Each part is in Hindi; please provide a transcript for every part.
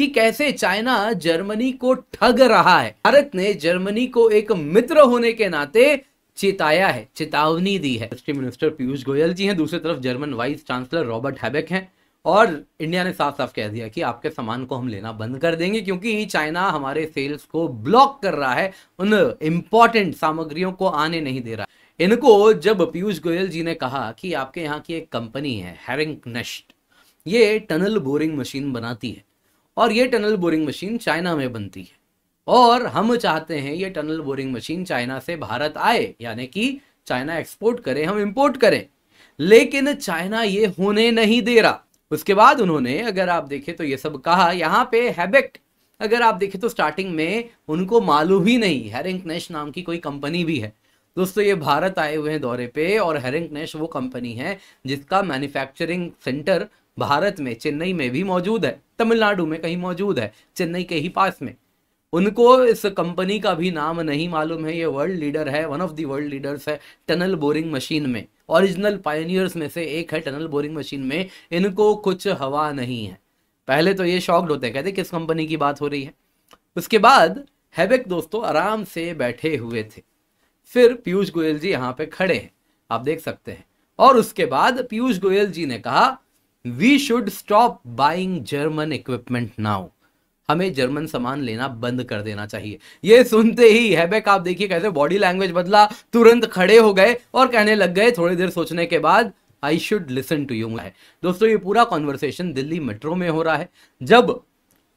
कि कैसे चाइना जर्मनी को ठग रहा है भारत ने जर्मनी को एक मित्र होने के नाते चेताया है चेतावनी दी है मिनिस्टर पीयूष गोयल जी हैं दूसरी तरफ German vice chancellor Robert Habeck हैं और इंडिया ने साफ साफ कह दिया कि आपके सामान को हम लेना बंद कर देंगे क्योंकि चाइना हमारे सेल्स को ब्लॉक कर रहा है उन इम्पॉर्टेंट सामग्रियों को आने नहीं दे रहा इनको जब पीयूष गोयल जी ने कहा कि आपके यहाँ की एक कंपनी है हेरिंग नेस्ट ये टनल बोरिंग मशीन बनाती है और ये टनल बोरिंग मशीन चाइना में बनती है और हम चाहते हैं ये टनल बोरिंग मशीन चाइना से भारत आए यानी कि चाइना एक्सपोर्ट करें हम इंपोर्ट करें लेकिन चाइना ये होने नहीं दे रहा उसके बाद उन्होंने अगर आप देखें तो ये सब कहा यहाँ पे हैबेक अगर आप देखें तो स्टार्टिंग में उनको मालूम ही नहीं हेरिंग नेश नाम की कोई कंपनी भी है दोस्तों ये भारत आए हुए हैं दौरे पे और हेरिंग नेश वो कंपनी है जिसका मैन्युफैक्चरिंग सेंटर भारत में चेन्नई में भी मौजूद है तमिलनाडु में कहीं मौजूद है चेन्नई के ही पास में उनको इस कंपनी का भी नाम नहीं मालूम है ये वर्ल्ड लीडर है one of the world leaders है टनल बोरिंग मशीन में ओरिजिनल पायनियर्स में से एक है टनल बोरिंग मशीन में इनको कुछ हवा नहीं है पहले तो ये शॉक्ड होते हैं कहते किस कंपनी की बात हो रही है उसके बाद हैबेक दोस्तों आराम से बैठे हुए थे फिर पीयूष गोयल जी यहाँ पे खड़े हैं आप देख सकते हैं और उसके बाद पीयूष गोयल जी ने कहा we should stop buying German equipment now हमें जर्मन सामान लेना बंद कर देना चाहिए ये सुनते ही हैबेक आप देखिए कैसे बॉडी लैंग्वेज बदला तुरंत खड़े हो गए और कहने लग गए थोड़ी देर सोचने के बाद I should listen to you है दोस्तों ये पूरा कॉन्वर्सेशन दिल्ली मेट्रो में हो रहा है जब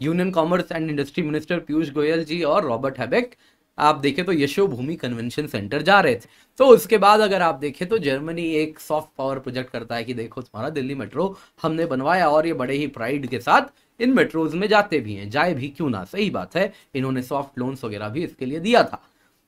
union commerce and industry minister Piyush Goyal ji और रॉबर्ट हैबेक आप देखें तो यशो भूमि कन्वेंशन सेंटर जा रहे थे तो उसके बाद अगर आप देखें तो जर्मनी एक सॉफ्ट पावर प्रोजेक्ट करता है कि देखो तुम्हारा दिल्ली मेट्रो हमने बनवाया और ये बड़े ही प्राइड के साथ इन मेट्रोज में जाते भी हैं जाए भी क्यों ना सही बात है इन्होंने सॉफ्ट लोन्स वगैरह भी इसके लिए दिया था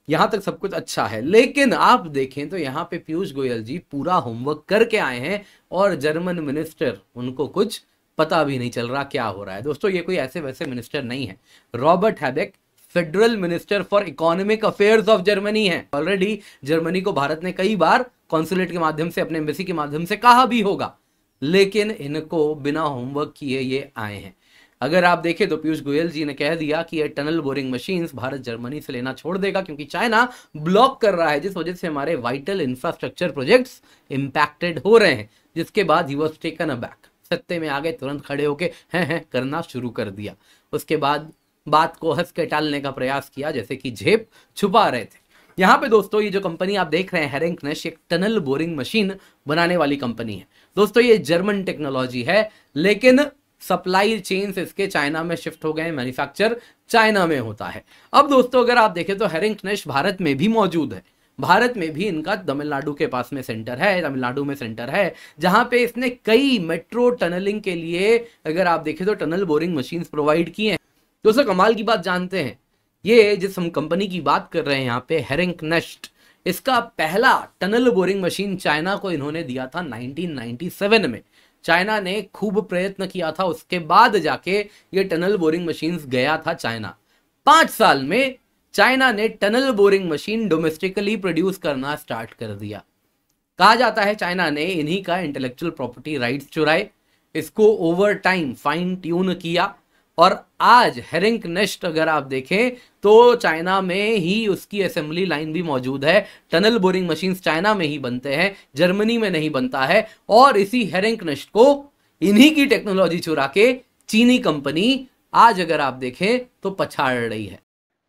यहाँ तक सब कुछ अच्छा है लेकिन आप देखें तो यहाँ पे पीयूष गोयल जी पूरा होमवर्क करके आए हैं और जर्मन मिनिस्टर उनको कुछ पता भी नहीं चल रहा क्या हो रहा है दोस्तों ये कोई ऐसे वैसे मिनिस्टर नहीं है Robert Habeck federal minister for economic affairs of Germany है ऑलरेडी जर्मनी को भारत ने कई बार कॉन्सुलेट के माध्यम से अपने एम्बेसी के माध्यम से कहा भी होगा लेकिन इनको बिना होमवर्क किए ये आए हैं अगर आप देखें तो पीयूष गोयल जी ने कह दिया कि ये tunnel boring machines Bharat Germany से लेना छोड़ देगा क्योंकि चाइना ब्लॉक कर रहा है जिस वजह से हमारे वाइटल इंफ्रास्ट्रक्चर प्रोजेक्ट्स इम्पैक्टेड हो रहे हैं जिसके बाद ही वॉज टेकन अ बैक सत्ते में आगे तुरंत खड़े होके हैं हैं करना शुरू कर दिया उसके बाद बात को हंस के टालने का प्रयास किया जैसे कि झेप छुपा रहे थे यहाँ पे दोस्तों ये जो कंपनी आप देख रहे हैं हेरेंक नश एक टनल बोरिंग मशीन बनाने वाली कंपनी है दोस्तों ये जर्मन टेक्नोलॉजी है लेकिन सप्लाई चेन इसके चाइना में शिफ्ट हो गए मैन्युफैक्चर चाइना में होता है अब दोस्तों अगर आप देखें तो हेरेंक नश भारत में भी मौजूद है भारत में भी इनका तमिलनाडु के पास में सेंटर है तमिलनाडु में सेंटर है जहां पे इसने कई मेट्रो टनलिंग के लिए अगर आप देखें तो टनल बोरिंग मशीन प्रोवाइड किए हैं दोस्तों कमाल की बात जानते हैं ये जिस हम कंपनी की बात कर रहे हैं यहाँ पे हेरिंक नेस्ट इसका पहला टनल बोरिंग मशीन चाइना को इन्होंने दिया था 1997 में चाइना ने खूब प्रयत्न किया था उसके बाद जाके ये टनल बोरिंग मशीन गया था चाइना पांच साल में चाइना ने tunnel boring machine domestically produce करना स्टार्ट कर दिया कहा जाता है चाइना ने इन्हीं का इंटेलेक्चुअल प्रॉपर्टी राइट्स चुराए इसको ओवर टाइम फाइन ट्यून किया और आज हेरिंग नेस्ट अगर आप देखें तो चाइना में ही उसकी असेंबली लाइन भी मौजूद है टनल बोरिंग मशीन चाइना में ही बनते हैं जर्मनी में नहीं बनता है और इसी हेरिंक नेस्ट को इन्हीं की टेक्नोलॉजी चुरा के चीनी कंपनी आज अगर आप देखें तो पछाड़ रही है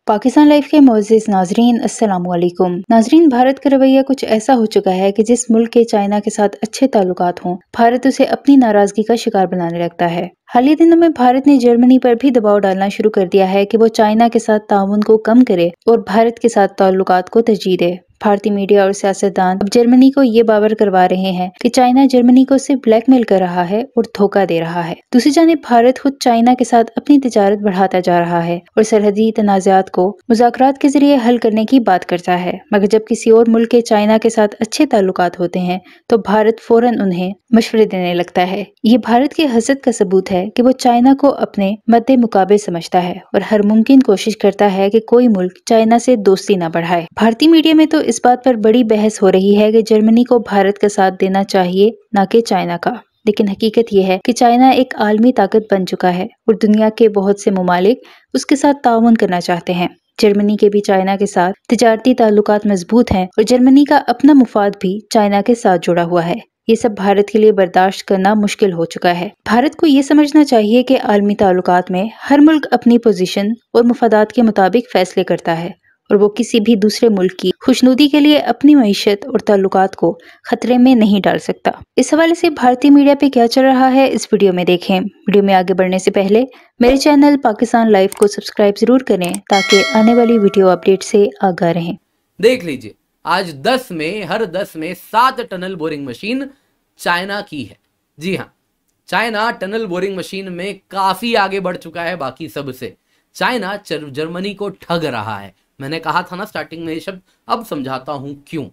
पाकिस्तान लाइफ के मोजिज़ नाजरीन असलकुम नाजरीन भारत का रवैया कुछ ऐसा हो चुका है कि जिस मुल्क के चाइना के साथ अच्छे ताल्लुक हों भारत उसे अपनी नाराजगी का शिकार बनाने लगता है ही दिनों में भारत ने जर्मनी पर भी दबाव डालना शुरू कर दिया है कि वो चाइना के साथ ताउन को कम करे और भारत के साथ ताल्लुक को तरजीह दे भारतीय मीडिया और सियासतदान अब जर्मनी को ये बावर करवा रहे हैं कि चाइना जर्मनी को सिर्फ ब्लैकमेल कर रहा है और धोखा दे रहा है दूसरी जानब भारत खुद चाइना के साथ अपनी तजारत बढ़ाता जा रहा है और सरहदी तनाजात को मुजाकर के जरिए हल करने की बात करता है मगर जब किसी और मुल्क के चाइना के साथ अच्छे ताल्लुक होते हैं तो भारत फौरन उन्हें मशवरे देने लगता है ये भारत के हसद का सबूत है की वो चाइना को अपने मद्दे मुकाबले समझता है और हर मुमकिन कोशिश करता है की कोई मुल्क चाइना से दोस्ती न बढ़ाए भारतीय मीडिया में तो इस बात पर बड़ी बहस हो रही है कि जर्मनी को भारत का साथ देना चाहिए न कि चाइना का लेकिन हकीकत यह है कि चाइना एक आलमी ताकत बन चुका है और दुनिया के बहुत से ममालिक उसके साथ ताउन करना चाहते हैं जर्मनी के भी चाइना के साथ तजारती ताल्लुक मजबूत हैं और जर्मनी का अपना मुफाद भी चाइना के साथ जुड़ा हुआ है ये सब भारत के लिए बर्दाश्त करना मुश्किल हो चुका है भारत को ये समझना चाहिए कि आलमी ताल्लुक में हर मुल्क अपनी पोजीशन और मुफादात के मुताबिक फैसले करता है और वो किसी भी दूसरे मुल्क की खुशनुदी के लिए अपनी मीशत और ताल्लुकात को खतरे में नहीं डाल सकता इस हवाले से भारतीय मीडिया पे क्या चल रहा है इस वीडियो में देखें वीडियो में आगे बढ़ने से पहले मेरे चैनल पाकिस्तान लाइव को सब्सक्राइब जरूर करें ताकि आने वाली वीडियो अपडेट से आगा रहें देख लीजिए आज दस में हर दस में सात टनल बोरिंग मशीन चाइना की है जी हाँ चाइना टनल बोरिंग मशीन में काफी आगे बढ़ चुका है बाकी सबसे चाइना जर्मनी को ठग रहा है मैंने कहा था ना स्टार्टिंग में ये शब्द अब समझाता हूं क्यों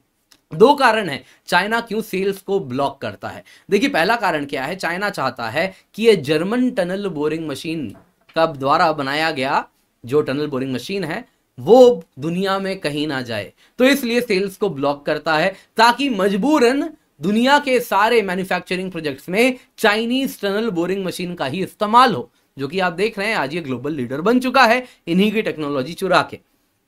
दो कारण है चाइना क्यों सेल्स को ब्लॉक करता है देखिए पहला कारण क्या है चाइना चाहता है कि ये जर्मन टनल बोरिंग मशीन का द्वारा बनाया गया जो टनल बोरिंग मशीन है वो दुनिया में कहीं ना जाए तो इसलिए सेल्स को ब्लॉक करता है ताकि मजबूरन दुनिया के सारे मैन्युफैक्चरिंग प्रोजेक्ट्स में चाइनीज टनल बोरिंग मशीन का ही इस्तेमाल हो जो कि आप देख रहे हैं आज ये ग्लोबल लीडर बन चुका है इन्हीं की टेक्नोलॉजी चुरा के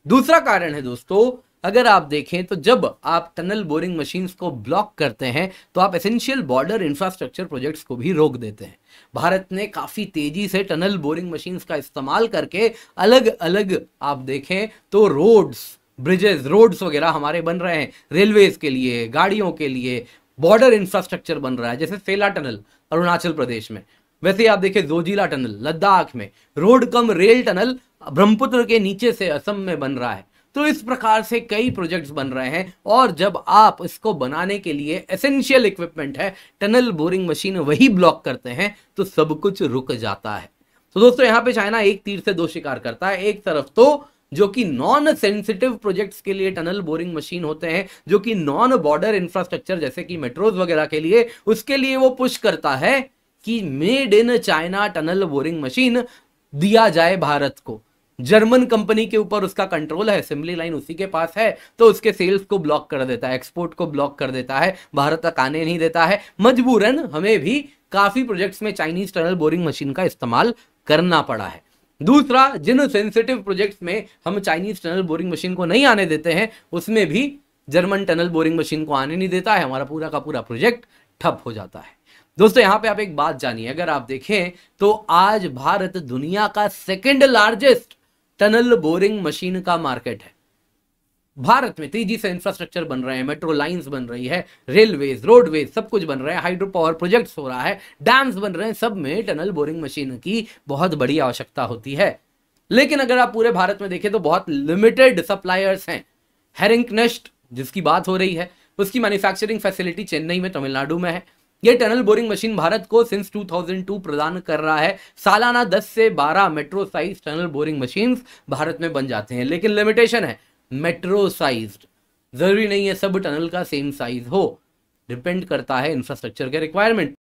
दूसरा कारण है दोस्तों अगर आप देखें तो जब आप टनल बोरिंग मशीन्स को ब्लॉक करते हैं तो आप एसेंशियल बॉर्डर इंफ्रास्ट्रक्चर प्रोजेक्ट्स को भी रोक देते हैं भारत ने काफ़ी तेजी से टनल बोरिंग मशीन्स का इस्तेमाल करके अलग अलग आप देखें तो रोड्स ब्रिजेस रोड्स वगैरह हमारे बन रहे हैं रेलवेज के लिए गाड़ियों के लिए बॉर्डर इंफ्रास्ट्रक्चर बन रहा है जैसे सेला टनल अरुणाचल प्रदेश में वैसे आप देखें जोजिला टनल लद्दाख में road cum rail tunnel Brahmaputra के नीचे से असम में बन रहा है तो इस प्रकार से कई प्रोजेक्ट्स बन रहे हैं और जब आप इसको बनाने के लिए एसेंशियल इक्विपमेंट है टनल बोरिंग मशीन वही ब्लॉक करते हैं तो सब कुछ रुक जाता है तो दोस्तों यहाँ पे चाइना एक तीर से दो शिकार करता है एक तरफ तो जो कि नॉन सेंसिटिव प्रोजेक्ट्स के लिए टनल बोरिंग मशीन होते हैं जो कि नॉन बॉर्डर इंफ्रास्ट्रक्चर जैसे कि मेट्रोज वगैरह के लिए उसके लिए वो पुश करता है कि made in China tunnel boring machine दिया जाए भारत को जर्मन कंपनी के ऊपर उसका कंट्रोल है असेंबली लाइन उसी के पास है तो उसके सेल्स को ब्लॉक कर देता है एक्सपोर्ट को ब्लॉक कर देता है भारत तक आने नहीं देता है मजबूरन हमें भी काफी प्रोजेक्ट्स में चाइनीज टनल बोरिंग मशीन का इस्तेमाल करना पड़ा है दूसरा जिन सेंसिटिव प्रोजेक्ट्स में हम चाइनीज टनल बोरिंग मशीन को नहीं आने देते हैं उसमें भी जर्मन टनल बोरिंग मशीन को आने नहीं देता है हमारा पूरा का पूरा प्रोजेक्ट ठप हो जाता है दोस्तों यहाँ पे आप एक बात जानिए अगर आप देखें तो आज भारत दुनिया का second largest tunnel boring machine का मार्केट है भारत में तेजी से इंफ्रास्ट्रक्चर बन रहे हैं मेट्रो लाइंस बन रही है रेलवेज रोडवेज सब कुछ बन रहा है हाइड्रो पावर प्रोजेक्ट्स हो रहा है डैम्स बन रहे हैं सब में टनल बोरिंग मशीन की बहुत बड़ी आवश्यकता होती है लेकिन अगर आप पूरे भारत में देखें तो बहुत लिमिटेड सप्लायर्स हैं हेरिंकनेस्ट जिसकी बात हो रही है उसकी मैन्युफैक्चरिंग फैसिलिटी चेन्नई में तमिलनाडु में है यह टनल बोरिंग मशीन भारत को सिंस 2002 प्रदान कर रहा है सालाना 10 से 12 metro size tunnel boring machine Bharat में बन जाते हैं लेकिन लिमिटेशन है मेट्रो साइज जरूरी नहीं है सब टनल का सेम साइज हो डिपेंड करता है इंफ्रास्ट्रक्चर के रिक्वायरमेंट